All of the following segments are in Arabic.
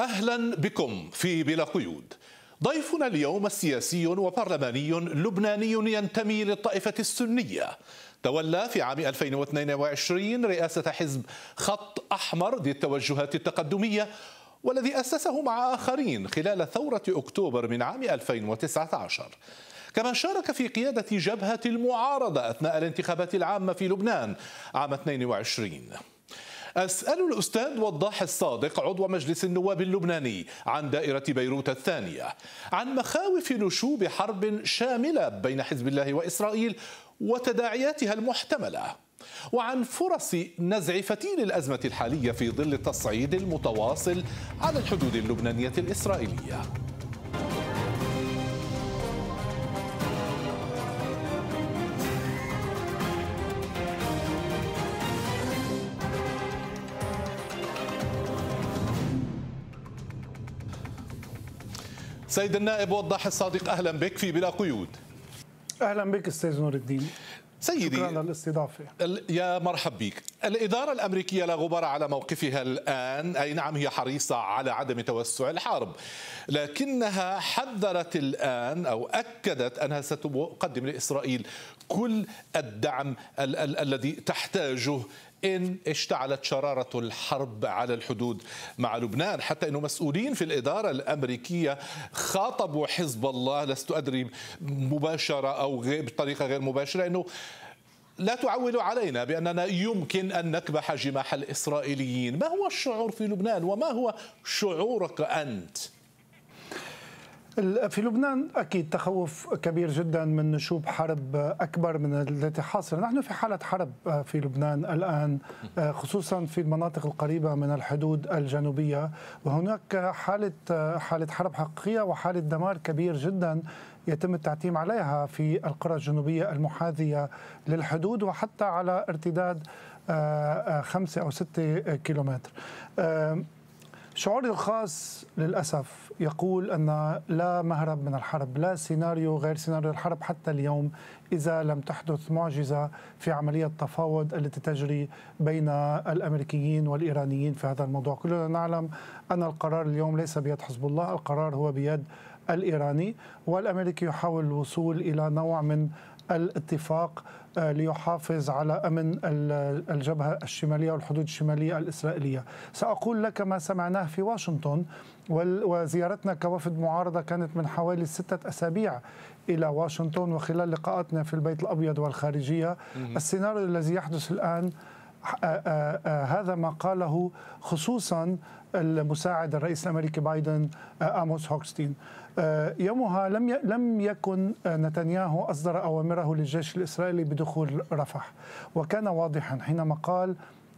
اهلا بكم في بلا قيود ضيفنا اليوم سياسي وبرلماني لبناني ينتمي للطائفة السنية تولى في عام 2022 رئاسة حزب خط أحمر ذي التوجهات التقدمية والذي أسسه مع آخرين خلال ثورة أكتوبر من عام 2019 كما شارك في قيادة جبهة المعارضة أثناء الانتخابات العامة في لبنان عام 22 أسأل الأستاذ وضاح الصادق عضو مجلس النواب اللبناني عن دائرة بيروت الثانية عن مخاوف نشوب حرب شاملة بين حزب الله وإسرائيل وتداعياتها المحتملة وعن فرص نزع فتيل الأزمة الحالية في ظل التصعيد المتواصل على الحدود اللبنانية الإسرائيلية سيد النائب وضح الصادق أهلا بك في بلا قيود أهلا بك أستاذ نور الدين سيدي شكرا للاستضافة يا مرحب بك الإدارة الأمريكية لا غبار على موقفها الآن أي نعم هي حريصة على عدم توسع الحرب لكنها حذرت الآن أو أكدت أنها ستقدم لإسرائيل كل الدعم ال ال الذي تحتاجه إن اشتعلت شرارة الحرب على الحدود مع لبنان حتى أن مسؤولين في الإدارة الأمريكية خاطبوا حزب الله لست أدري مباشرة أو بطريقة غير مباشرة أنه لا تعول علينا بأننا يمكن أن نكبح جماح الإسرائيليين ما هو الشعور في لبنان وما هو شعورك أنت؟ في لبنان اكيد تخوف كبير جدا من نشوب حرب اكبر من التي حاصله، نحن في حاله حرب آه، في لبنان الان آه، خصوصا في المناطق القريبه من الحدود الجنوبيه، وهناك حاله آه، حاله حرب حقيقيه وحاله دمار كبير جدا يتم التعتيم عليها في القرى الجنوبيه المحاذيه للحدود وحتى على ارتداد خمسه او سته كيلومتر. شعوري الخاص للأسف يقول أن لا مهرب من الحرب لا سيناريو غير سيناريو الحرب حتى اليوم إذا لم تحدث معجزة في عملية تفاوض التي تجري بين الأمريكيين والإيرانيين في هذا الموضوع كلنا نعلم أن القرار اليوم ليس بيد حزب الله القرار هو بيد الإيراني والأمريكي يحاول الوصول إلى نوع من الاتفاق آه، ليحافظ على امن الجبهه الشماليه والحدود الشماليه الاسرائيليه. ساقول لك ما سمعناه في واشنطن وزيارتنا كوفد معارضه كانت من حوالي سته اسابيع الى واشنطن وخلال لقاءاتنا في البيت الابيض والخارجيه، السيناريو الذي يحدث الان آه، آه، هذا ما قاله خصوصا المساعد الرئيس الامريكي بايدن آه، اموس هوكستين آه، يومها لم لم يكن آه، نتنياهو اصدر اوامره للجيش الاسرائيلي بدخول رفح وكان واضحا حينما قال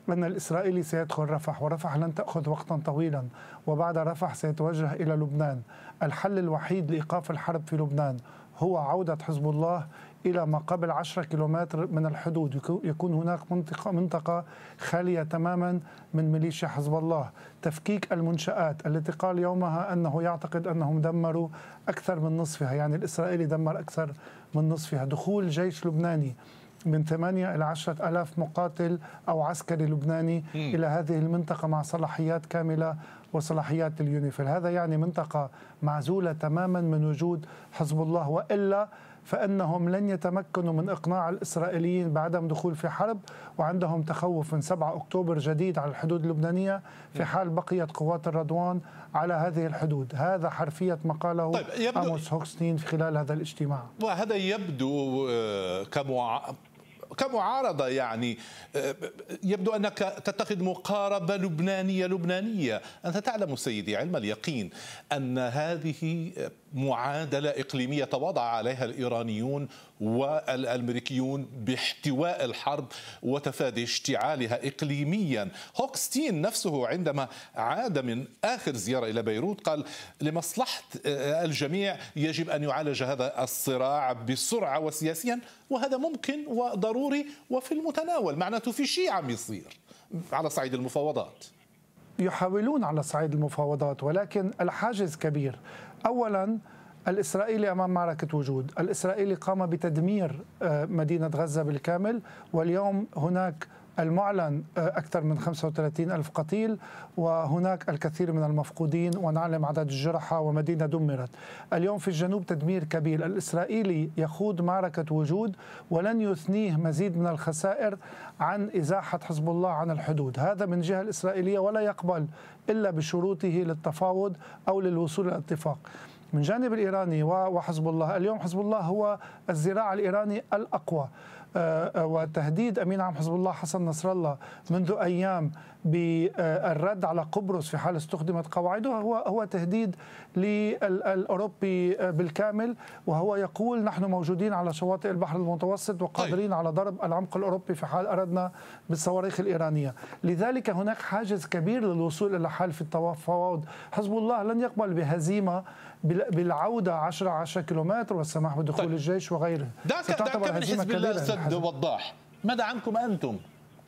أن الإسرائيلي سيدخل رفح ورفح لن تأخذ وقتا طويلا وبعد رفح سيتوجه إلى لبنان الحل الوحيد لإيقاف الحرب في لبنان هو عودة حزب الله إلى ما قبل 10 كيلومتر من الحدود يكون هناك منطقة, منطقة خالية تماما من ميليشيا حزب الله تفكيك المنشآت التي قال يومها أنه يعتقد أنهم دمروا أكثر من نصفها يعني الإسرائيلي دمر أكثر من نصفها دخول جيش لبناني من 8 إلى عشرة ألاف مقاتل أو عسكري لبناني م. إلى هذه المنطقة مع صلاحيات كاملة وصلاحيات اليونيفيل هذا يعني منطقة معزولة تماما من وجود حزب الله وإلا فانهم لن يتمكنوا من اقناع الاسرائيليين بعدم دخول في حرب وعندهم تخوف من 7 اكتوبر جديد على الحدود اللبنانيه في حال بقيت قوات الرضوان على هذه الحدود، هذا حرفيه ما قاله طيب اموس هوكسنين خلال هذا الاجتماع. وهذا يبدو آه، كمع... كمعارضة يعني آه، يبدو أنك تتخذ مقاربة لبنانية لبنانية أنت تعلم سيدي علم اليقين أن هذه معادلة إقليمية تواضع عليها الإيرانيون والأمريكيون باحتواء الحرب وتفادي اشتعالها إقليميا هوكستين نفسه عندما عاد من آخر زيارة إلى بيروت قال لمصلحة آه، الجميع يجب أن يعالج هذا الصراع بسرعة وسياسيا وهذا ممكن وضروري وفي المتناول معناته في شيء عم يصير على صعيد المفاوضات يحاولون على صعيد المفاوضات ولكن الحاجز كبير اولا الإسرائيلي أمام معركة وجود الإسرائيلي قام بتدمير آه، مدينة غزة بالكامل واليوم هناك المعلن آه، أكثر من 35 ألف قتيل وهناك الكثير من المفقودين ونعلم عدد الجرحى ومدينة دمرت اليوم في الجنوب تدمير كبير الإسرائيلي يخوض معركة وجود ولن يثنيه مزيد من الخسائر عن إزاحة حزب الله عن الحدود هذا من جهة الإسرائيلية ولا يقبل إلا بشروطه للتفاوض أو للوصول إلى من جانب الإيراني وحزب الله اليوم حزب الله هو الذراع الإيراني الأقوى آه، آه، وتهديد امين عام حزب الله حسن نصر الله منذ ايام بالرد على قبرص في حال استخدمت قواعدها هو هو تهديد للاوروبي بالكامل وهو يقول نحن موجودين على شواطئ البحر المتوسط وقادرين طيب. على ضرب العمق الاوروبي في حال اردنا بالصواريخ الايرانيه، لذلك هناك حاجز كبير للوصول الى حل في التفاوض، حزب الله لن يقبل بهزيمه بالعوده 10 10 كيلومتر والسماح بدخول طيب. الجيش وغيره. دعك دعك من حزب الله استاذ وضاح، ماذا عنكم انتم؟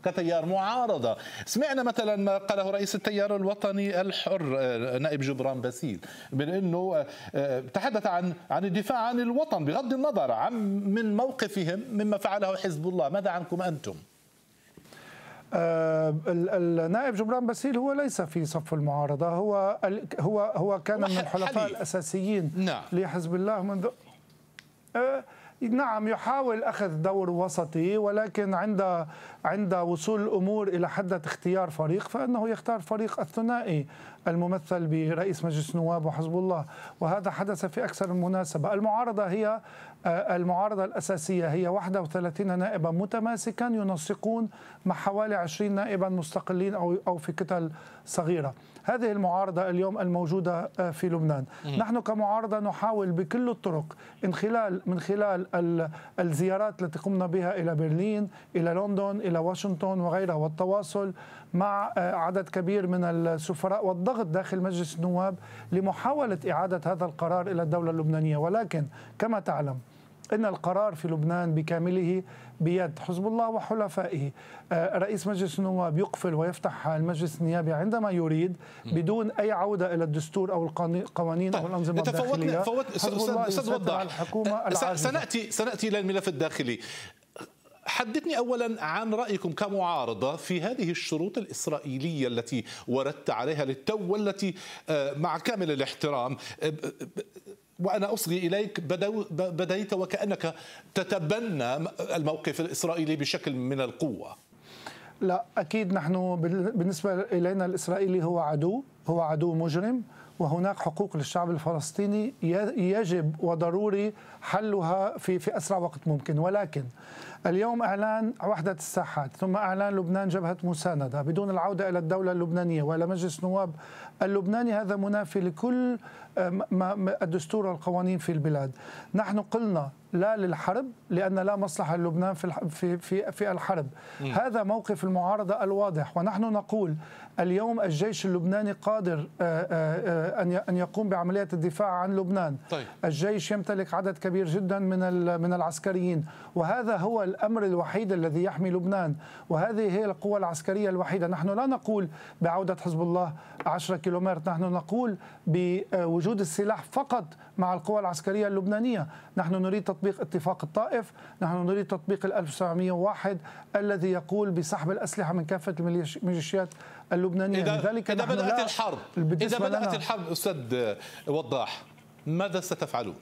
كتيار معارضه سمعنا مثلا ما قاله رئيس التيار الوطني الحر آه، نائب جبران باسيل من انه آه، آه، تحدث عن عن الدفاع عن الوطن بغض النظر عن من موقفهم مما فعله حزب الله ماذا عنكم انتم النائب جبران باسيل هو ليس في صف المعارضه هو هو هو كان من الحلفاء الاساسيين نعم. لحزب الله منذ آه نعم يحاول اخذ دور وسطي ولكن عند عند وصول الامور الى حده اختيار فريق فانه يختار فريق الثنائي الممثل برئيس مجلس النواب وحزب الله وهذا حدث في أكثر من مناسبة المعارضة هي آه، المعارضة الأساسية هي 31 نائبا متماسكا ينسقون مع حوالي 20 نائبا مستقلين أو أو في كتل صغيرة هذه المعارضة اليوم الموجودة آه، في لبنان نحن كمعارضة نحاول بكل الطرق من خلال من خلال الزيارات التي قمنا بها إلى برلين إلى لندن إلى واشنطن وغيرها والتواصل مع آه، عدد كبير من السفراء والضغط داخل مجلس النواب لمحاولة إعادة هذا القرار إلى الدولة اللبنانية ولكن كما تعلم ان القرار في لبنان بكامله بيد حزب الله وحلفائه آه، رئيس مجلس النواب يقفل ويفتح المجلس النيابي عندما يريد بدون اي عوده الى الدستور او القوانين طيب. او الانظمه الداخليه فوتنا فوتنا حزب الله الحكومه سناتي سناتي الى الملف الداخلي حدثني اولا عن رايكم كمعارضه في هذه الشروط الاسرائيليه التي وردت عليها للتو والتي آه، مع كامل الاحترام آه، آه، وأنا أصغي إليك بديت وكأنك تتبنى الموقف الإسرائيلي بشكل من القوة لا أكيد نحن بالنسبة إلينا الإسرائيلي هو عدو هو عدو مجرم وهناك حقوق للشعب الفلسطيني يجب وضروري حلها في في اسرع وقت ممكن ولكن اليوم اعلان وحده الساحات ثم اعلان لبنان جبهه مسانده بدون العوده الى الدوله اللبنانيه والى مجلس نواب اللبناني هذا منافي لكل ما الدستور والقوانين في البلاد نحن قلنا لا للحرب لان لا مصلحه للبنان في في في في الحرب م. هذا موقف المعارضه الواضح ونحن نقول اليوم الجيش اللبناني قادر آه، آه، آه، ان ان يقوم بعمليه الدفاع عن لبنان طيب. الجيش يمتلك عدد كبير جدا من من العسكريين وهذا هو الأمر الوحيد الذي يحمي لبنان وهذه هي القوة العسكرية الوحيدة نحن لا نقول بعودة حزب الله 10 كيلومتر نحن نقول بوجود السلاح فقط مع القوى العسكرية اللبنانية نحن نريد تطبيق اتفاق الطائف نحن نريد تطبيق ال 1901 الذي يقول بسحب الأسلحة من كافة الميليشيات اللبنانية إذا, لذلك إذا بدأت الحرب إذا بدأت الحرب أستاذ وضاح ماذا ستفعلون؟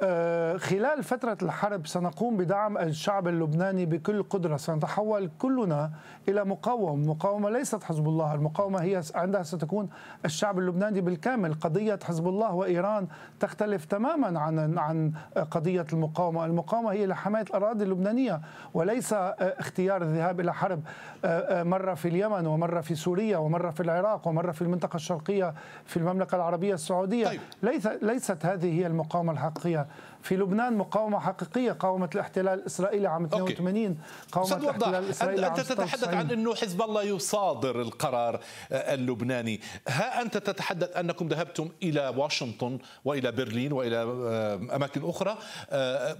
آه، خلال فترة الحرب سنقوم بدعم الشعب اللبناني بكل قدرة سنتحول كلنا إلى مقاوم مقاومة ليست حزب الله المقاومة هي عندها ستكون الشعب اللبناني بالكامل قضية حزب الله وإيران تختلف تماما عن عن قضية المقاومة المقاومة هي لحماية الأراضي اللبنانية وليس آه، اختيار الذهاب إلى حرب آه، مرة في اليمن ومرة في سوريا ومرة في العراق ومرة في المنطقة الشرقية في المملكة العربية السعودية طيب. ليس ليست هذه هي المقاومة الحقيقية في لبنان مقاومة حقيقية قاومت الاحتلال الإسرائيلي عام 82 قاومت الاحتلال الإسرائيلي أنت تتحدث عن أنه حزب الله يصادر القرار آه، اللبناني ها أنت تتحدث أنكم ذهبتم إلى واشنطن وإلى برلين وإلى آه، أماكن أخرى آه،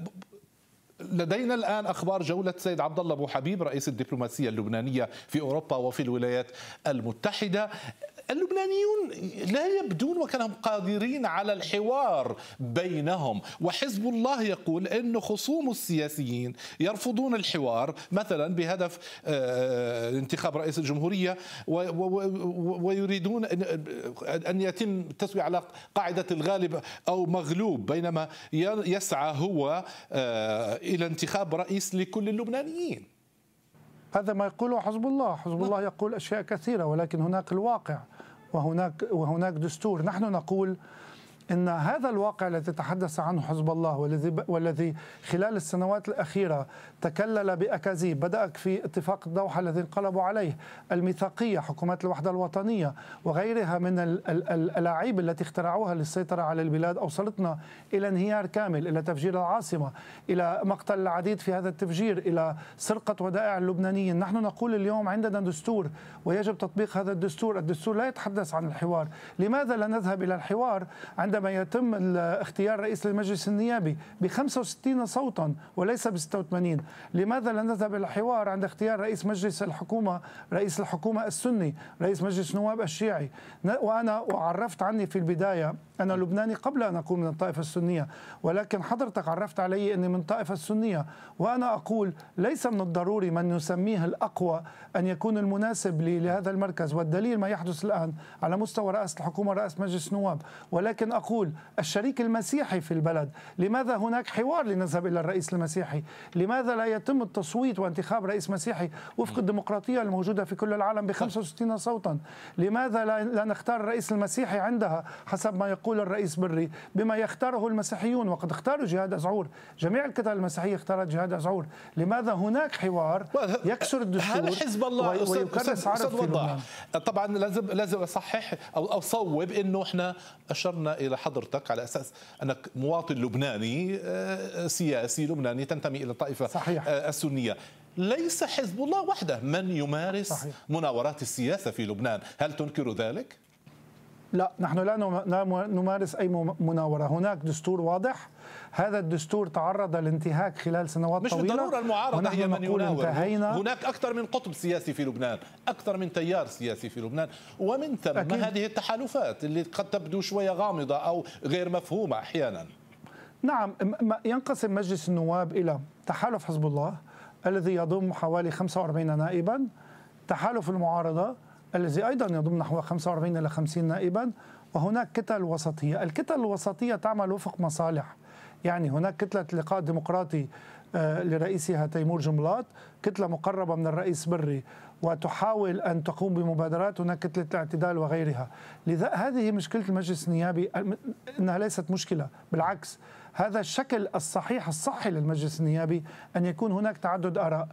لدينا الان اخبار جوله سيد عبد الله ابو حبيب رئيس الدبلوماسيه اللبنانيه في اوروبا وفي الولايات المتحده اللبنانيون لا يبدون وكانهم قادرين على الحوار بينهم وحزب الله يقول أن خصوم السياسيين يرفضون الحوار مثلا بهدف آه، انتخاب رئيس الجمهورية ويريدون أن يتم التسوية على قاعدة الغالب أو مغلوب بينما يسعى هو آه، إلى انتخاب رئيس لكل اللبنانيين هذا ما يقوله حزب الله حزب نعم. الله يقول أشياء كثيرة ولكن هناك الواقع وهناك وهناك دستور نحن نقول ان هذا الواقع الذي تحدث عنه حزب الله والذي والذي خلال السنوات الاخيره تكلل باكاذيب بدا في اتفاق الدوحه الذي انقلبوا عليه، الميثاقيه، حكومات الوحده الوطنيه وغيرها من الالاعيب التي اخترعوها للسيطره على البلاد اوصلتنا الى انهيار كامل، الى تفجير العاصمه، الى مقتل العديد في هذا التفجير، الى سرقه ودائع اللبنانيين، نحن نقول اليوم عندنا دستور ويجب تطبيق هذا الدستور، الدستور لا يتحدث عن الحوار، لماذا لا نذهب الى الحوار عندما عندما يتم اختيار رئيس للمجلس النيابي ب 65 صوتا وليس ب 86 لماذا لا نذهب الى الحوار عند اختيار رئيس مجلس الحكومه رئيس الحكومه السني رئيس مجلس نواب الشيعي وانا وعرفت عني في البدايه انا لبناني قبل ان اكون من الطائفه السنيه ولكن حضرتك عرفت علي اني من الطائفه السنيه وانا اقول ليس من الضروري من يسميه الاقوى ان يكون المناسب لهذا المركز والدليل ما يحدث الان على مستوى رئاسه الحكومه رئاسه مجلس النواب ولكن أقول الشريك المسيحي في البلد لماذا هناك حوار لنذهب إلى الرئيس المسيحي لماذا لا يتم التصويت وانتخاب رئيس مسيحي وفق الديمقراطية الموجودة في كل العالم ب 65 صوتا لماذا لا نختار الرئيس المسيحي عندها حسب ما يقول الرئيس بري بما يختاره المسيحيون وقد اختاروا جهاد أزعور جميع الكتل المسيحية اختارت جهاد أزعور لماذا هناك حوار يكسر الدستور حزب الله ويكرس عرب في طبعا لازم لازم اصحح او اصوب انه احنا اشرنا الى الى حضرتك على اساس انك مواطن لبناني آه، سياسي لبناني تنتمي الى الطائفه صحيح. آه، السنيه ليس حزب الله وحده من يمارس صحيح. مناورات السياسه في لبنان هل تنكر ذلك لا نحن لا نمارس اي مناوره هناك دستور واضح هذا الدستور تعرض لانتهاك خلال سنوات مش طويلة مش بالضرورة المعارضة هي من يناور انتهينا هناك أكثر من قطب سياسي في لبنان أكثر من تيار سياسي في لبنان ومن ثم أكيد. هذه التحالفات اللي قد تبدو شوية غامضة أو غير مفهومة أحيانا نعم ينقسم مجلس النواب إلى تحالف حزب الله الذي يضم حوالي 45 نائبا تحالف المعارضة الذي أيضا يضم نحو 45 إلى 50 نائبا وهناك كتل وسطية الكتل الوسطية تعمل وفق مصالح يعني هناك كتلة لقاء ديمقراطي آه، لرئيسها تيمور جملات كتلة مقربة من الرئيس بري وتحاول أن تقوم بمبادرات هناك كتلة الاعتدال وغيرها لذا هذه مشكلة المجلس النيابي أنها ليست مشكلة بالعكس هذا الشكل الصحيح الصحي للمجلس النيابي أن يكون هناك تعدد آراء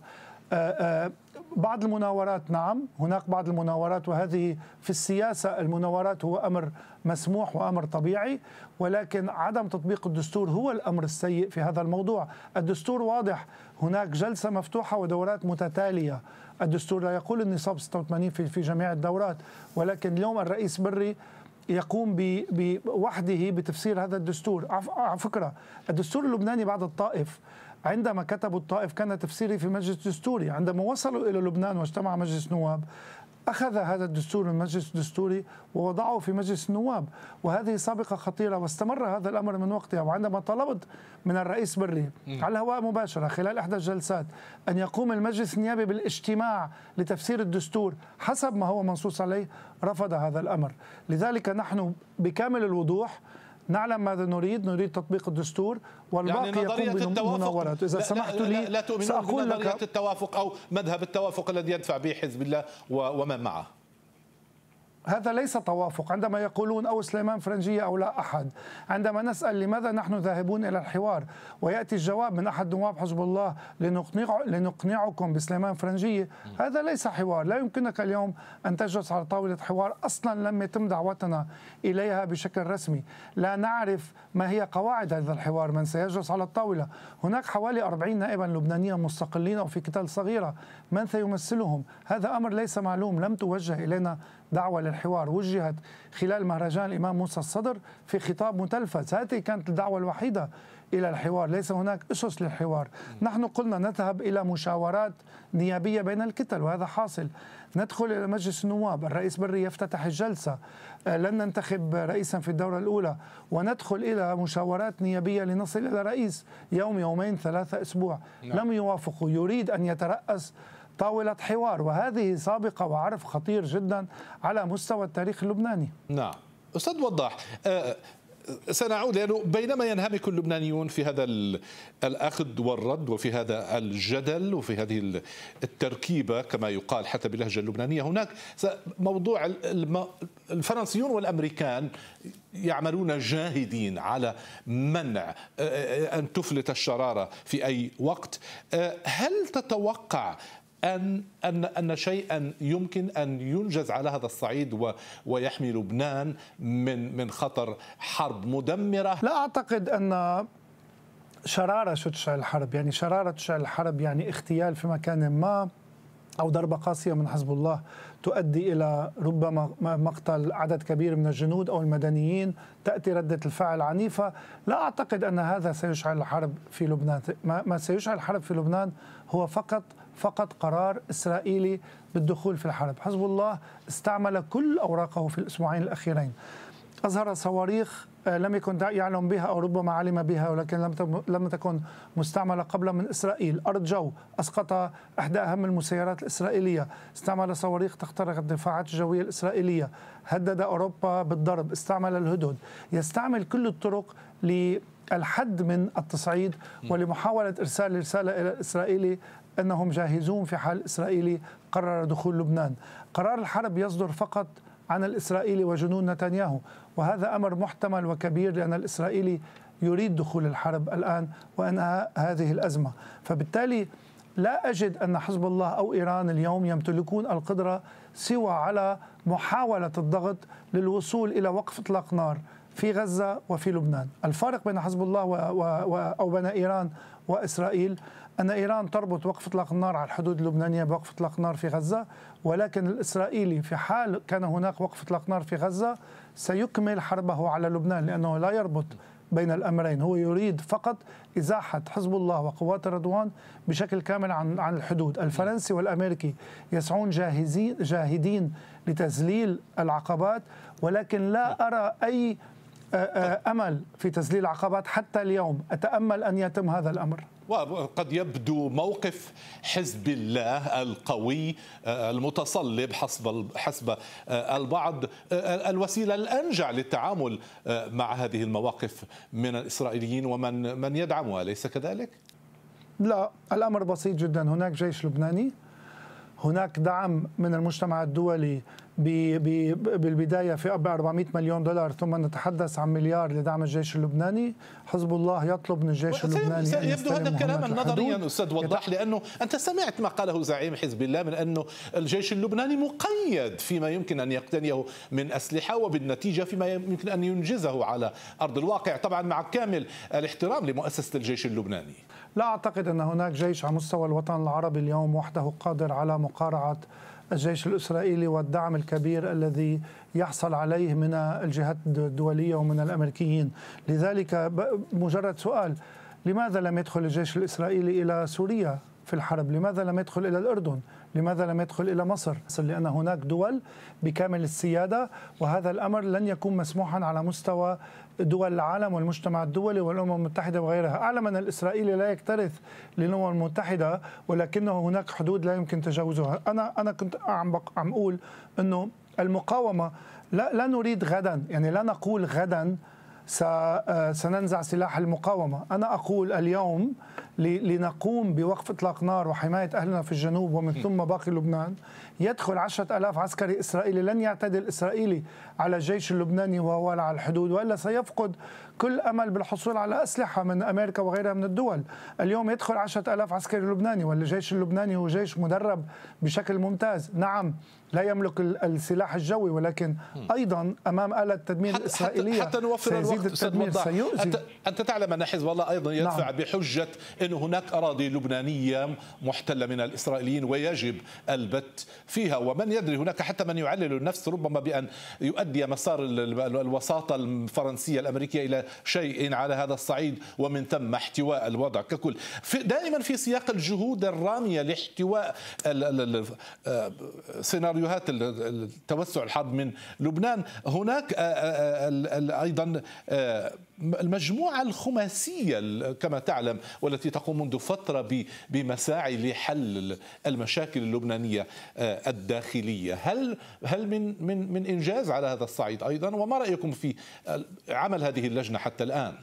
آه، آه، بعض المناورات نعم هناك بعض المناورات وهذه في السياسة المناورات هو أمر مسموح وأمر طبيعي ولكن عدم تطبيق الدستور هو الأمر السيء في هذا الموضوع الدستور واضح هناك جلسة مفتوحة ودورات متتالية الدستور لا يقول النصاب 86 في, جميع الدورات ولكن اليوم الرئيس بري يقوم بوحده بتفسير هذا الدستور آه، على فكرة الدستور اللبناني بعد الطائف عندما كتبوا الطائف كان تفسيري في مجلس دستوري عندما وصلوا إلى لبنان واجتمع مجلس نواب أخذ هذا الدستور من مجلس الدستوري ووضعه في مجلس النواب وهذه سابقة خطيرة واستمر هذا الأمر من وقتها وعندما طلبت من الرئيس بري على الهواء مباشرة خلال إحدى الجلسات أن يقوم المجلس النيابي بالاجتماع لتفسير الدستور حسب ما هو منصوص عليه رفض هذا الأمر لذلك نحن بكامل الوضوح نعلم ماذا نريد نريد تطبيق الدستور يعني والباقي يعني نظرية التوافق إذا لا سمحت لا لي لا, لا تؤمنون بنظرية لك التوافق أو مذهب التوافق الذي يدفع به حزب الله ومن معه هذا ليس توافق عندما يقولون أو سليمان فرنجية أو لا أحد عندما نسأل لماذا نحن ذاهبون إلى الحوار ويأتي الجواب من أحد نواب حزب الله لنقنع لنقنعكم بسليمان فرنجية هذا ليس حوار لا يمكنك اليوم أن تجلس على طاولة حوار أصلا لم يتم دعوتنا إليها بشكل رسمي لا نعرف ما هي قواعد هذا الحوار من سيجلس على الطاولة هناك حوالي 40 نائبا لبنانيا مستقلين أو في كتل صغيرة من سيمثلهم هذا أمر ليس معلوم لم توجه إلينا دعوة للحوار وجهت خلال مهرجان الإمام موسى الصدر في خطاب متلفز هذه كانت الدعوة الوحيدة إلى الحوار ليس هناك أسس للحوار نحن قلنا نذهب إلى مشاورات نيابية بين الكتل وهذا حاصل ندخل إلى مجلس النواب الرئيس بري يفتتح الجلسة آه، لن ننتخب رئيسا في الدورة الأولى وندخل إلى مشاورات نيابية لنصل إلى رئيس يوم يومين ثلاثة أسبوع نعم. لم يوافقوا يريد أن يترأس طاولة حوار وهذه سابقة وعرف خطير جدا على مستوى التاريخ اللبناني نعم أستاذ وضح آه، آه، سنعود لأنه بينما ينهمك اللبنانيون في هذا الأخذ والرد وفي هذا الجدل وفي هذه التركيبة كما يقال حتى باللهجة اللبنانية هناك موضوع الفرنسيون والأمريكان يعملون جاهدين على منع آه، أن تفلت الشرارة في أي وقت هل تتوقع أن أن أن شيئا يمكن أن ينجز على هذا الصعيد ويحمي لبنان من من خطر حرب مدمرة لا أعتقد أن شرارة شو تشعل الحرب يعني شرارة تشعل الحرب يعني اغتيال في مكان ما أو ضربة قاسية من حزب الله تؤدي إلى ربما مقتل عدد كبير من الجنود أو المدنيين تأتي ردة الفعل عنيفة لا أعتقد أن هذا سيشعل الحرب في لبنان ما سيشعل الحرب في لبنان هو فقط فقط قرار إسرائيلي بالدخول في الحرب حزب الله استعمل كل أوراقه في الأسبوعين الأخيرين أظهر صواريخ آه، لم يكن يعلم بها أو ربما علم بها ولكن لم تكن مستعملة قبل من إسرائيل أرض جو أسقط إحدى أهم المسيرات الإسرائيلية استعمل صواريخ تخترق الدفاعات الجوية الإسرائيلية هدد أوروبا بالضرب استعمل الهدد يستعمل كل الطرق الحد من التصعيد ولمحاولة إرسال رسالة إلى الإسرائيلي أنهم جاهزون في حال إسرائيلي قرر دخول لبنان قرار الحرب يصدر فقط عن الإسرائيلي وجنون نتنياهو وهذا أمر محتمل وكبير لأن الإسرائيلي يريد دخول الحرب الآن وأنهاء هذه الأزمة فبالتالي لا أجد أن حزب الله أو إيران اليوم يمتلكون القدرة سوى على محاولة الضغط للوصول إلى وقف إطلاق نار في غزة وفي لبنان الفارق بين حزب الله و... و... أو بين إيران وإسرائيل أن إيران تربط وقف إطلاق النار على الحدود اللبنانية بوقف إطلاق النار في غزة ولكن الإسرائيلي في حال كان هناك وقف إطلاق نار في غزة سيكمل حربه على لبنان لأنه لا يربط بين الامرين هو يريد فقط ازاحه حزب الله وقوات رضوان بشكل كامل عن عن الحدود الفرنسي والامريكي يسعون جاهزين جاهدين لتذليل العقبات ولكن لا ارى اي آه، آه، امل في تذليل العقبات حتى اليوم اتامل ان يتم هذا الامر وقد يبدو موقف حزب الله القوي آه، المتصلب حسب حسب البعض الوسيله الانجع للتعامل مع هذه المواقف من الاسرائيليين ومن من يدعمها اليس كذلك؟ لا الامر بسيط جدا هناك جيش لبناني هناك دعم من المجتمع الدولي بالبداية في 400 مليون دولار ثم نتحدث عن مليار لدعم الجيش اللبناني حزب الله يطلب من الجيش اللبناني يبدو هذا الكلام نظريا أستاذ وضح لأنه أنت سمعت ما قاله زعيم حزب الله من أنه الجيش اللبناني مقيد فيما يمكن أن يقتنيه من أسلحة وبالنتيجة فيما يمكن أن ينجزه على أرض الواقع طبعا مع كامل الاحترام لمؤسسة الجيش اللبناني لا أعتقد أن هناك جيش على مستوى الوطن العربي اليوم وحده قادر على مقارعة الجيش الإسرائيلي والدعم الكبير الذي يحصل عليه من الجهات الدولية ومن الأمريكيين لذلك مجرد سؤال لماذا لم يدخل الجيش الإسرائيلي إلى سوريا في الحرب لماذا لم يدخل إلى الأردن لماذا لم يدخل إلى مصر؟ لأن هناك دول بكامل السيادة وهذا الأمر لن يكون مسموحا على مستوى دول العالم والمجتمع الدولي والأمم المتحدة وغيرها أعلم أن الإسرائيلي لا يكترث للأمم المتحدة ولكنه هناك حدود لا يمكن تجاوزها أنا أنا كنت عم عم أقول أنه المقاومة لا لا نريد غدا يعني لا نقول غدا آه، سننزع سلاح المقاومة أنا أقول اليوم لنقوم بوقف إطلاق نار وحماية أهلنا في الجنوب ومن ثم باقي لبنان يدخل عشرة ألاف عسكري إسرائيلي لن يعتدي الإسرائيلي على الجيش اللبناني وهو على الحدود وإلا سيفقد كل أمل بالحصول على أسلحة من أمريكا وغيرها من الدول اليوم يدخل عشرة ألاف عسكري لبناني والجيش اللبناني هو جيش مدرب بشكل ممتاز نعم لا يملك السلاح الجوي ولكن ايضا امام اله التدمير حتى الاسرائيليه حتى نوفر الوقت التدمير سيؤذي أنت, انت تعلم ان حزب الله ايضا يدفع نعم. بحجه ان هناك اراضي لبنانيه محتله من الاسرائيليين ويجب البت فيها ومن يدري هناك حتى من يعلل النفس ربما بان يؤدي مسار الوساطه الفرنسيه الامريكيه الى شيء على هذا الصعيد ومن ثم احتواء الوضع ككل دائما في سياق الجهود الرامية لاحتواء آه، سيناريوهات التوسع الحرب من لبنان هناك آه، آه، أيضا المجموعة الخماسية كما تعلم والتي تقوم منذ فترة بمساعي لحل المشاكل اللبنانية آه، الداخلية هل هل من من من إنجاز على هذا الصعيد أيضا وما رأيكم في عمل هذه اللجنة حتى الآن؟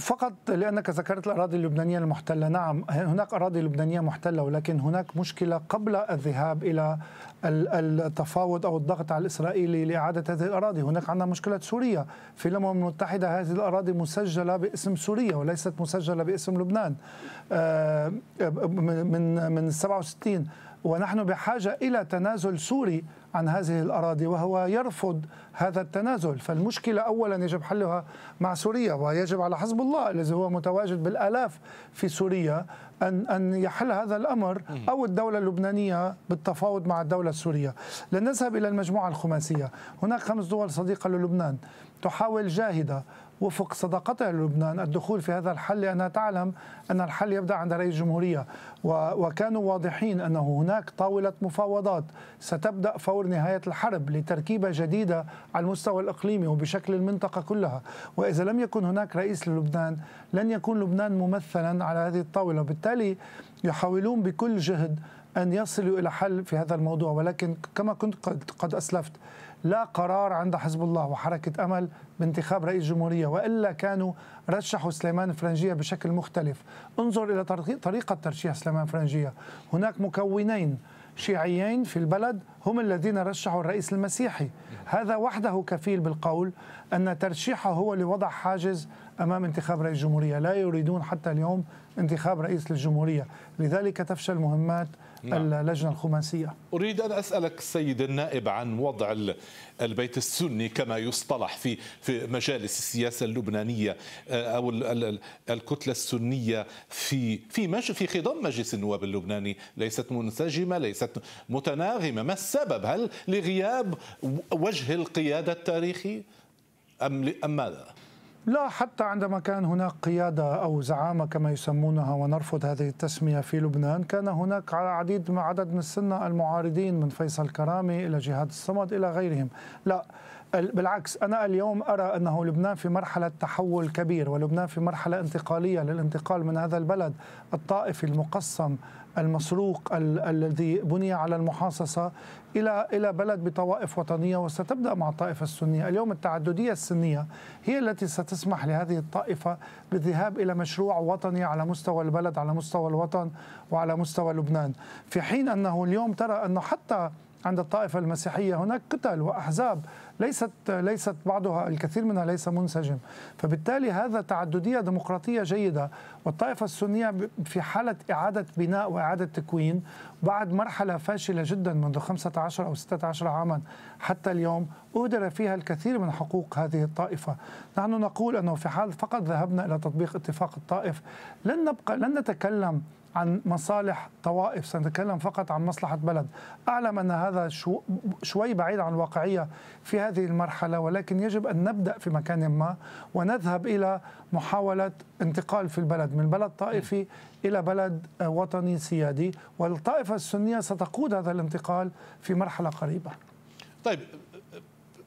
فقط لأنك ذكرت الأراضي اللبنانية المحتلة نعم هناك أراضي لبنانية محتلة ولكن هناك مشكلة قبل الذهاب إلى التفاوض أو الضغط على الإسرائيلي لإعادة هذه الأراضي هناك عندنا مشكلة سوريا في الأمم المتحدة هذه الأراضي مسجلة باسم سوريا وليست مسجلة باسم لبنان آه، من من 67 ونحن بحاجة إلى تنازل سوري عن هذه الأراضي وهو يرفض هذا التنازل فالمشكلة أولا يجب حلها مع سوريا ويجب على حزب الله الذي هو متواجد بالآلاف في سوريا أن أن يحل هذا الأمر أو الدولة اللبنانية بالتفاوض مع الدولة السورية لنذهب إلى المجموعة الخماسية هناك خمس دول صديقة للبنان تحاول جاهدة وفق صداقتها للبنان الدخول في هذا الحل لأنها تعلم أن الحل يبدأ عند رئيس الجمهورية وكانوا واضحين أنه هناك طاولة مفاوضات ستبدأ فور نهاية الحرب لتركيبة جديدة على المستوى الإقليمي وبشكل المنطقة كلها وإذا لم يكن هناك رئيس للبنان لن يكون لبنان ممثلا على هذه الطاولة وبالتالي يحاولون بكل جهد أن يصلوا إلى حل في هذا الموضوع ولكن كما كنت قد أسلفت لا قرار عند حزب الله وحركة أمل بانتخاب رئيس جمهورية وإلا كانوا رشحوا سليمان فرنجية بشكل مختلف انظر إلى طريقة ترشيح سليمان فرنجية هناك مكونين شيعيين في البلد هم الذين رشحوا الرئيس المسيحي هذا وحده كفيل بالقول أن ترشيحه هو لوضع حاجز أمام انتخاب رئيس الجمهورية لا يريدون حتى اليوم انتخاب رئيس للجمهورية لذلك تفشل مهمات نعم. اللجنة الخماسية أريد أن أسألك السيد النائب عن وضع البيت السني كما يصطلح في في مجالس السياسة اللبنانية آه، أو الكتلة السنية في في في خضم مجلس النواب اللبناني ليست منسجمة ليست متناغمة ما السبب هل لغياب وجه القيادة التاريخي أم أم ماذا؟ لا حتى عندما كان هناك قيادة أو زعامة كما يسمونها ونرفض هذه التسمية في لبنان كان هناك عديد عدد من السنة المعارضين من فيصل كرامي إلى جهاد الصمد إلى غيرهم لا بالعكس أنا اليوم أرى أنه لبنان في مرحلة تحول كبير ولبنان في مرحلة انتقالية للانتقال من هذا البلد الطائفي المقسم المسروق الذي بني على المحاصصة إلى إلى بلد بطوائف وطنية وستبدأ مع الطائفة السنية اليوم التعددية السنية هي التي ستسمح لهذه الطائفة بالذهاب إلى مشروع وطني على مستوى البلد على مستوى الوطن وعلى مستوى لبنان في حين أنه اليوم ترى أنه حتى عند الطائفة المسيحية هناك قتل وأحزاب ليست ليست بعضها الكثير منها ليس منسجم فبالتالي هذا تعددية ديمقراطية جيدة والطائفة السنية في حالة إعادة بناء وإعادة تكوين بعد مرحلة فاشلة جدا منذ 15 أو 16 عاما حتى اليوم أهدر فيها الكثير من حقوق هذه الطائفة نحن نقول أنه في حال فقط ذهبنا إلى تطبيق اتفاق الطائف لن نبقى لن نتكلم عن مصالح طوائف سنتكلم فقط عن مصلحة بلد أعلم أن هذا شوي بعيد عن الواقعية في هذه المرحلة ولكن يجب أن نبدأ في مكان ما ونذهب إلى محاولة انتقال في البلد من بلد طائفي إلى بلد وطني سيادي والطائفة السنية ستقود هذا الانتقال في مرحلة قريبة طيب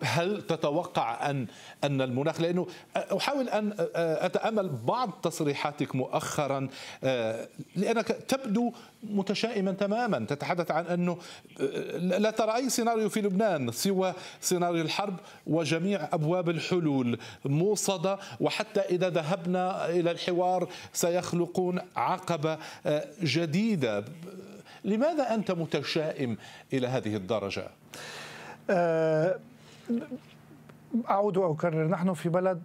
هل تتوقع ان ان المناخ لانه احاول ان اتامل بعض تصريحاتك مؤخرا لانك تبدو متشائما تماما تتحدث عن انه لا ترى اي سيناريو في لبنان سوى سيناريو الحرب وجميع ابواب الحلول موصده وحتى اذا ذهبنا الى الحوار سيخلقون عقبه جديده لماذا انت متشائم الى هذه الدرجه؟ أه أعود وأكرر نحن في بلد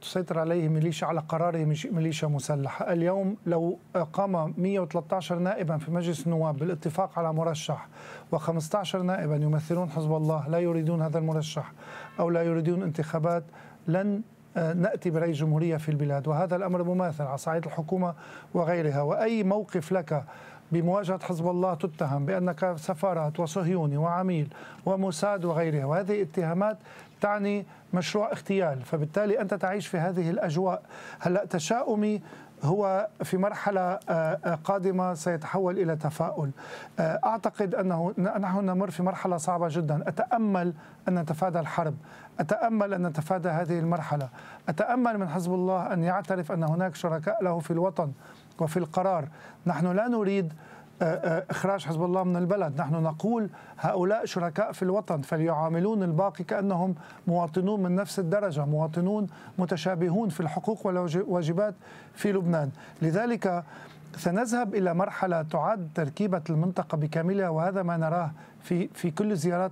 تسيطر عليه ميليشيا على قراره ميليشيا مسلحة اليوم لو قام 113 نائبا في مجلس النواب بالاتفاق على مرشح و15 نائبا يمثلون حزب الله لا يريدون هذا المرشح أو لا يريدون انتخابات لن آه، ناتي برأي جمهوريه في البلاد وهذا الامر مماثل على صعيد الحكومه وغيرها واي موقف لك بمواجهة حزب الله تتهم بأنك سفارات وصهيوني وعميل وموساد وغيرها وهذه اتهامات تعني مشروع اغتيال فبالتالي أنت تعيش في هذه الأجواء هلأ تشاؤمي هو في مرحلة آه، آه، قادمة سيتحول إلى تفاؤل آه، أعتقد أنه نحن نمر في مرحلة صعبة جدا أتأمل أن نتفادى الحرب أتأمل أن نتفادى هذه المرحلة أتأمل من حزب الله أن يعترف أن هناك شركاء له في الوطن وفي القرار نحن لا نريد آه، آه، إخراج حزب الله من البلد نحن نقول هؤلاء شركاء في الوطن فليعاملون الباقي كأنهم مواطنون من نفس الدرجة مواطنون متشابهون في الحقوق والواجبات في لبنان لذلك سنذهب إلى مرحلة تعد تركيبة المنطقة بكاملها وهذا ما نراه في في كل الزيارات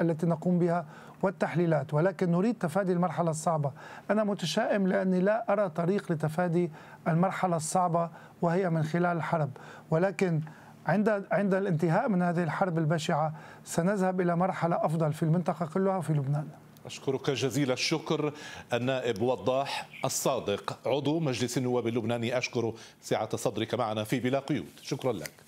التي نقوم بها والتحليلات ولكن نريد تفادي المرحلة الصعبة أنا متشائم لأني لا أرى طريق لتفادي المرحلة الصعبة وهي من خلال الحرب ولكن عند عند الانتهاء من هذه الحرب البشعة سنذهب إلى مرحلة أفضل في المنطقة كلها وفي لبنان أشكرك جزيل الشكر النائب وضاح الصادق عضو مجلس النواب اللبناني أشكر سعة صدرك معنا في بلا قيود شكرا لك